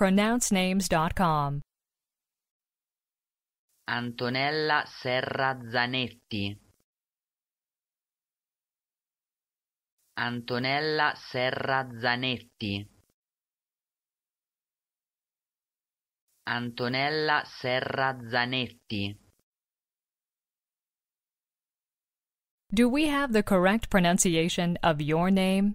pronouncenames.com. Antonella Serra Zanetti. Antonella Serra Zanetti. Antonella Serra Zanetti. Do we have the correct pronunciation of your name?